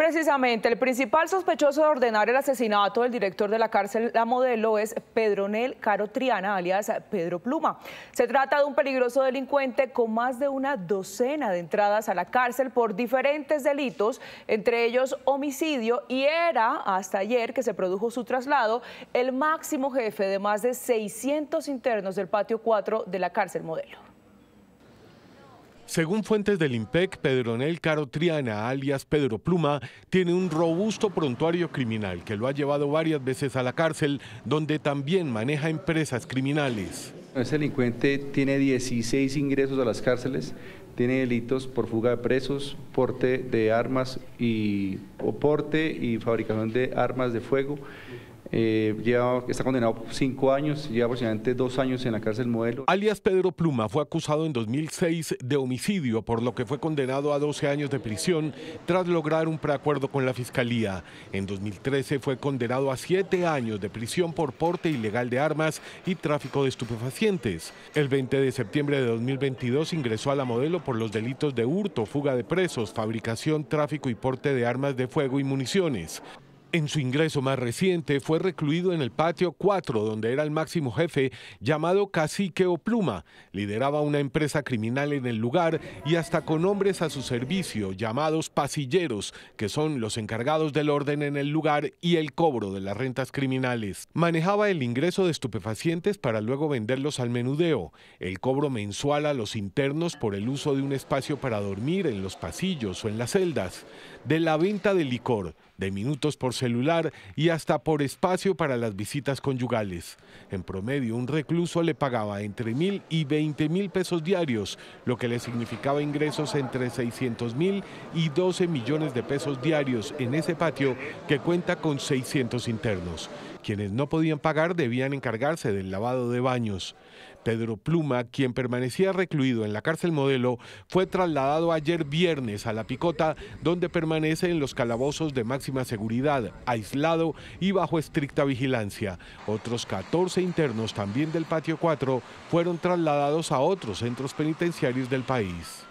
Precisamente, el principal sospechoso de ordenar el asesinato del director de la cárcel La Modelo es Pedronel Caro Triana, alias Pedro Pluma. Se trata de un peligroso delincuente con más de una docena de entradas a la cárcel por diferentes delitos, entre ellos homicidio, y era hasta ayer que se produjo su traslado el máximo jefe de más de 600 internos del patio 4 de la cárcel Modelo. Según fuentes del IMPEC, Pedronel Caro Triana, alias Pedro Pluma, tiene un robusto prontuario criminal que lo ha llevado varias veces a la cárcel, donde también maneja empresas criminales. Este delincuente tiene 16 ingresos a las cárceles, tiene delitos por fuga de presos, porte de armas y y fabricación de armas de fuego. Eh, está condenado cinco años, lleva aproximadamente dos años en la cárcel modelo. Alias Pedro Pluma fue acusado en 2006 de homicidio, por lo que fue condenado a 12 años de prisión tras lograr un preacuerdo con la fiscalía. En 2013 fue condenado a siete años de prisión por porte ilegal de armas y tráfico de estupefacientes. El 20 de septiembre de 2022 ingresó a la modelo por los delitos de hurto, fuga de presos, fabricación, tráfico y porte de armas de fuego y municiones. En su ingreso más reciente fue recluido en el patio 4, donde era el máximo jefe, llamado Cacique o Pluma. Lideraba una empresa criminal en el lugar y hasta con hombres a su servicio, llamados pasilleros, que son los encargados del orden en el lugar y el cobro de las rentas criminales. Manejaba el ingreso de estupefacientes para luego venderlos al menudeo, el cobro mensual a los internos por el uso de un espacio para dormir en los pasillos o en las celdas, de la venta de licor de minutos por celular y hasta por espacio para las visitas conyugales. En promedio, un recluso le pagaba entre mil y veinte mil pesos diarios, lo que le significaba ingresos entre seiscientos mil y 12 millones de pesos diarios en ese patio que cuenta con 600 internos. Quienes no podían pagar debían encargarse del lavado de baños. Pedro Pluma, quien permanecía recluido en la cárcel modelo, fue trasladado ayer viernes a La Picota, donde permanece en los calabozos de máxima seguridad, aislado y bajo estricta vigilancia. Otros 14 internos también del patio 4 fueron trasladados a otros centros penitenciarios del país.